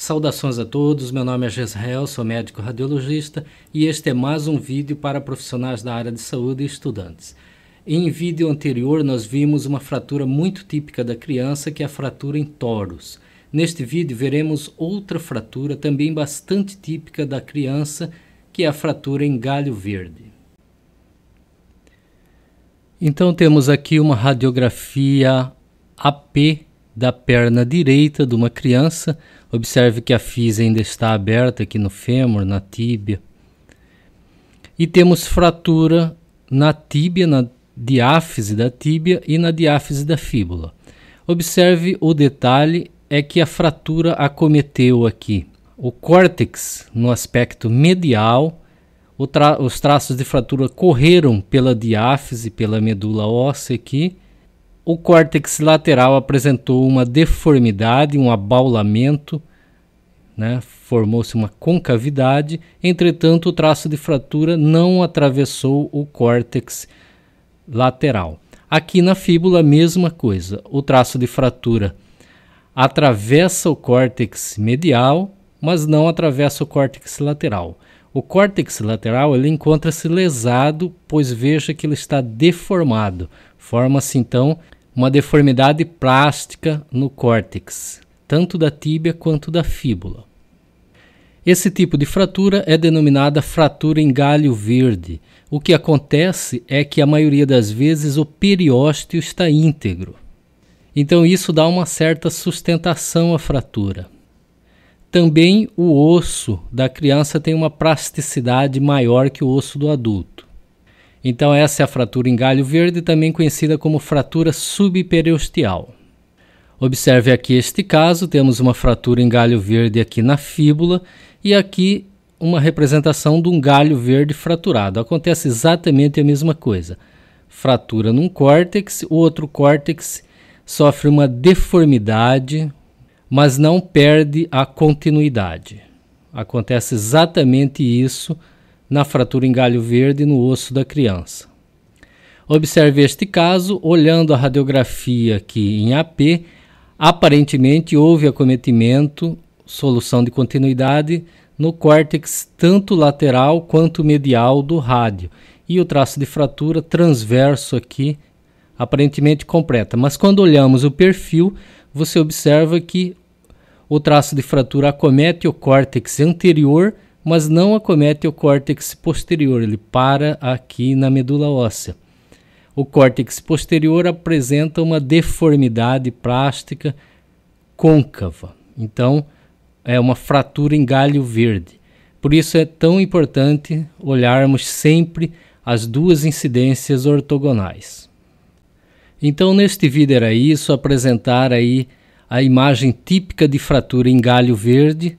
Saudações a todos, meu nome é Jesrael, sou médico radiologista e este é mais um vídeo para profissionais da área de saúde e estudantes. Em vídeo anterior nós vimos uma fratura muito típica da criança que é a fratura em toros. Neste vídeo veremos outra fratura também bastante típica da criança que é a fratura em galho verde. Então temos aqui uma radiografia AP da perna direita de uma criança. Observe que a física ainda está aberta aqui no fêmur, na tíbia. E temos fratura na tíbia, na diáfise da tíbia e na diáfise da fíbula. Observe o detalhe é que a fratura acometeu aqui o córtex no aspecto medial. Tra os traços de fratura correram pela diáfise, pela medula óssea aqui o córtex lateral apresentou uma deformidade, um abaulamento, né? formou-se uma concavidade, entretanto, o traço de fratura não atravessou o córtex lateral. Aqui na fíbula, mesma coisa. O traço de fratura atravessa o córtex medial, mas não atravessa o córtex lateral. O córtex lateral ele encontra-se lesado, pois veja que ele está deformado. Forma-se então uma deformidade plástica no córtex, tanto da tíbia quanto da fíbula. Esse tipo de fratura é denominada fratura em galho verde. O que acontece é que a maioria das vezes o periósteo está íntegro. Então isso dá uma certa sustentação à fratura. Também o osso da criança tem uma plasticidade maior que o osso do adulto. Então, essa é a fratura em galho verde, também conhecida como fratura subperiosteal. Observe aqui este caso, temos uma fratura em galho verde aqui na fíbula e aqui uma representação de um galho verde fraturado. Acontece exatamente a mesma coisa. Fratura num córtex, o outro córtex sofre uma deformidade, mas não perde a continuidade. Acontece exatamente isso na fratura em galho verde no osso da criança. Observe este caso, olhando a radiografia aqui em AP, aparentemente houve acometimento, solução de continuidade no córtex tanto lateral quanto medial do rádio e o traço de fratura transverso aqui aparentemente completa. Mas quando olhamos o perfil, você observa que o traço de fratura acomete o córtex anterior mas não acomete o córtex posterior, ele para aqui na medula óssea. O córtex posterior apresenta uma deformidade plástica côncava, então é uma fratura em galho verde. Por isso é tão importante olharmos sempre as duas incidências ortogonais. Então neste vídeo era isso, apresentar aí a imagem típica de fratura em galho verde